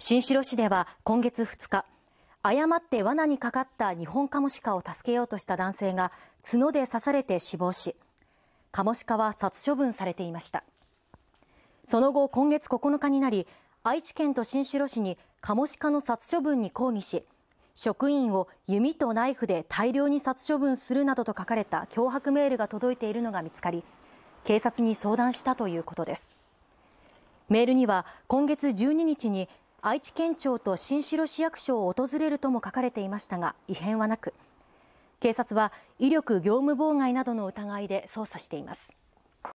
新城市では今月2日、誤って罠にかかったニホンカモシカを助けようとした男性が角で刺されて死亡し、カモシカは殺処分されていました。その後、今月9日になり、愛知県と新城市にカモシカの殺処分に抗議し、職員を弓とナイフで大量に殺処分するなどと書かれた脅迫メールが届いているのが見つかり、警察に相談したということです。メールには今月12日に愛知県庁と新城市役所を訪れるとも書かれていましたが異変はなく警察は威力業務妨害などの疑いで捜査しています。